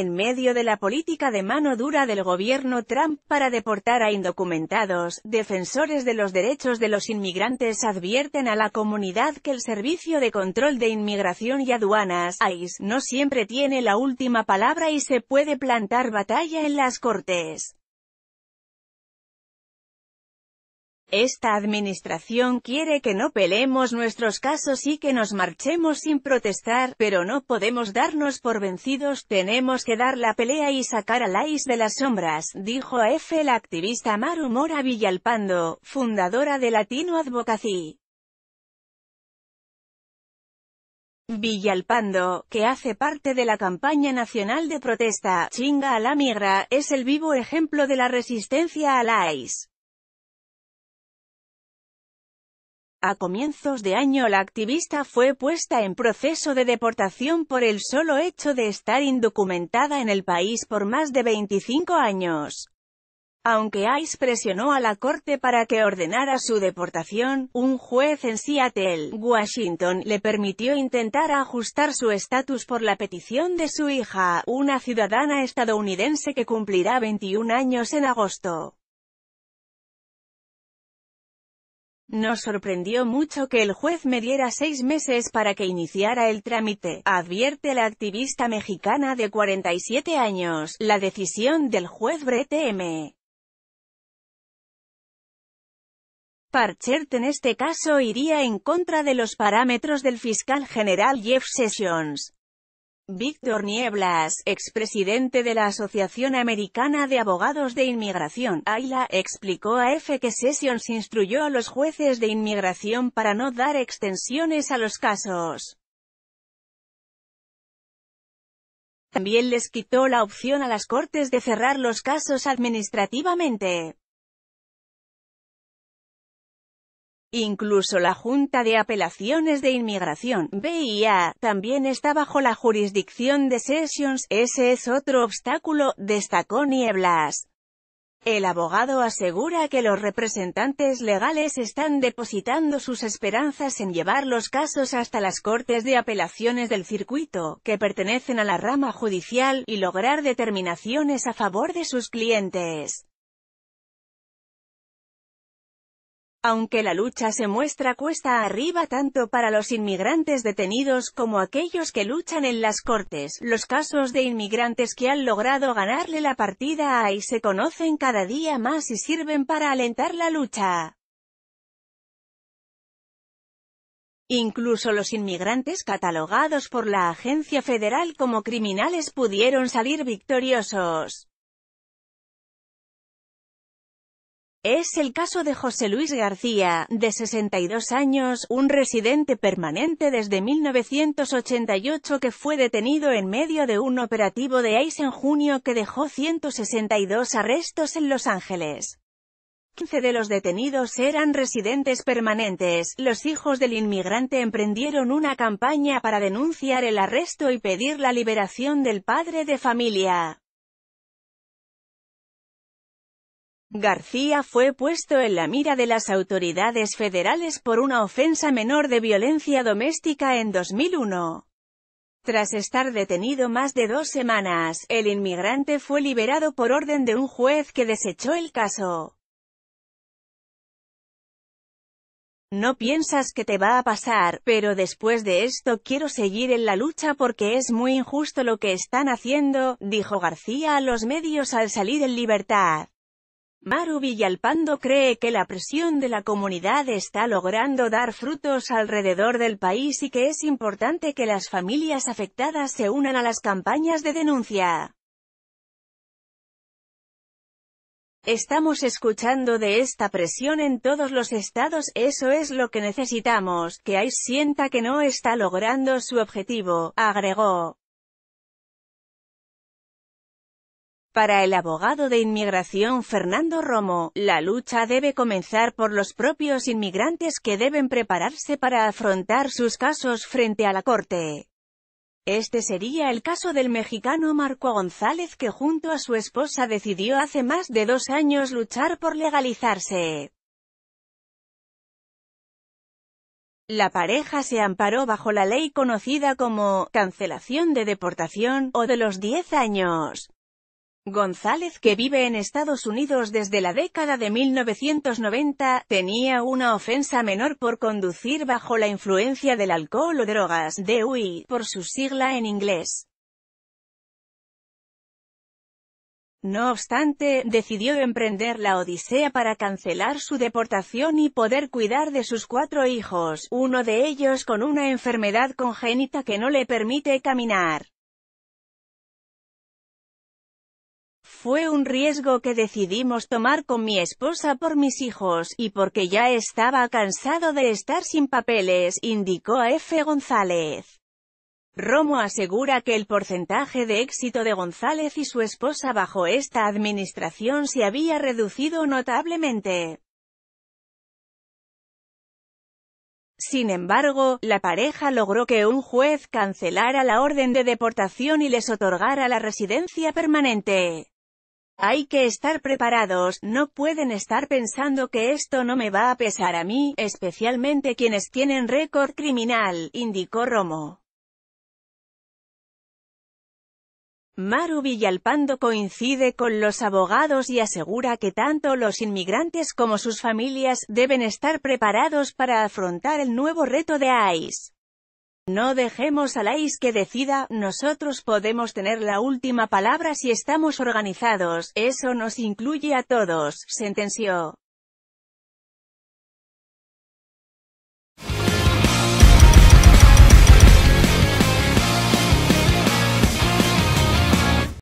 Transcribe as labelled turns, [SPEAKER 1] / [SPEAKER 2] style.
[SPEAKER 1] en medio de la política de mano dura del gobierno Trump para deportar a indocumentados, defensores de los derechos de los inmigrantes advierten a la comunidad que el Servicio de Control de Inmigración y Aduanas, ICE, no siempre tiene la última palabra y se puede plantar batalla en las Cortes. Esta administración quiere que no peleemos nuestros casos y que nos marchemos sin protestar, pero no podemos darnos por vencidos, tenemos que dar la pelea y sacar a Lais de las sombras, dijo a F. la activista Maru Mora Villalpando, fundadora de Latino Advocacy. Villalpando, que hace parte de la campaña nacional de protesta, Chinga a la migra, es el vivo ejemplo de la resistencia a la A comienzos de año la activista fue puesta en proceso de deportación por el solo hecho de estar indocumentada en el país por más de 25 años. Aunque ICE presionó a la corte para que ordenara su deportación, un juez en Seattle, Washington, le permitió intentar ajustar su estatus por la petición de su hija, una ciudadana estadounidense que cumplirá 21 años en agosto. Nos sorprendió mucho que el juez me diera seis meses para que iniciara el trámite, advierte la activista mexicana de 47 años. La decisión del juez Brett M. Parchert en este caso iría en contra de los parámetros del fiscal general Jeff Sessions. Víctor Nieblas, expresidente de la Asociación Americana de Abogados de Inmigración, AILA, explicó a F que Sessions instruyó a los jueces de inmigración para no dar extensiones a los casos. También les quitó la opción a las cortes de cerrar los casos administrativamente. Incluso la Junta de Apelaciones de Inmigración, BIA, también está bajo la jurisdicción de Sessions, ese es otro obstáculo, destacó Nieblas. El abogado asegura que los representantes legales están depositando sus esperanzas en llevar los casos hasta las Cortes de Apelaciones del circuito, que pertenecen a la rama judicial, y lograr determinaciones a favor de sus clientes. Aunque la lucha se muestra cuesta arriba tanto para los inmigrantes detenidos como aquellos que luchan en las cortes, los casos de inmigrantes que han logrado ganarle la partida y se conocen cada día más y sirven para alentar la lucha. Incluso los inmigrantes catalogados por la agencia federal como criminales pudieron salir victoriosos. Es el caso de José Luis García, de 62 años, un residente permanente desde 1988 que fue detenido en medio de un operativo de ICE en junio que dejó 162 arrestos en Los Ángeles. 15 de los detenidos eran residentes permanentes. Los hijos del inmigrante emprendieron una campaña para denunciar el arresto y pedir la liberación del padre de familia. García fue puesto en la mira de las autoridades federales por una ofensa menor de violencia doméstica en 2001. Tras estar detenido más de dos semanas, el inmigrante fue liberado por orden de un juez que desechó el caso. No piensas que te va a pasar, pero después de esto quiero seguir en la lucha porque es muy injusto lo que están haciendo, dijo García a los medios al salir en libertad. Maru Villalpando cree que la presión de la comunidad está logrando dar frutos alrededor del país y que es importante que las familias afectadas se unan a las campañas de denuncia. Estamos escuchando de esta presión en todos los estados, eso es lo que necesitamos, que Ais sienta que no está logrando su objetivo, agregó. Para el abogado de inmigración Fernando Romo, la lucha debe comenzar por los propios inmigrantes que deben prepararse para afrontar sus casos frente a la Corte. Este sería el caso del mexicano Marco González que junto a su esposa decidió hace más de dos años luchar por legalizarse. La pareja se amparó bajo la ley conocida como «cancelación de deportación» o de los 10 años. González, que vive en Estados Unidos desde la década de 1990, tenía una ofensa menor por conducir bajo la influencia del alcohol o drogas, DUI, por su sigla en inglés. No obstante, decidió emprender la odisea para cancelar su deportación y poder cuidar de sus cuatro hijos, uno de ellos con una enfermedad congénita que no le permite caminar. Fue un riesgo que decidimos tomar con mi esposa por mis hijos, y porque ya estaba cansado de estar sin papeles, indicó a F. González. Romo asegura que el porcentaje de éxito de González y su esposa bajo esta administración se había reducido notablemente. Sin embargo, la pareja logró que un juez cancelara la orden de deportación y les otorgara la residencia permanente. Hay que estar preparados, no pueden estar pensando que esto no me va a pesar a mí, especialmente quienes tienen récord criminal, indicó Romo. Maru Villalpando coincide con los abogados y asegura que tanto los inmigrantes como sus familias deben estar preparados para afrontar el nuevo reto de ICE. No dejemos a Lais que decida, nosotros podemos tener la última palabra si estamos organizados, eso nos incluye a todos, sentenció.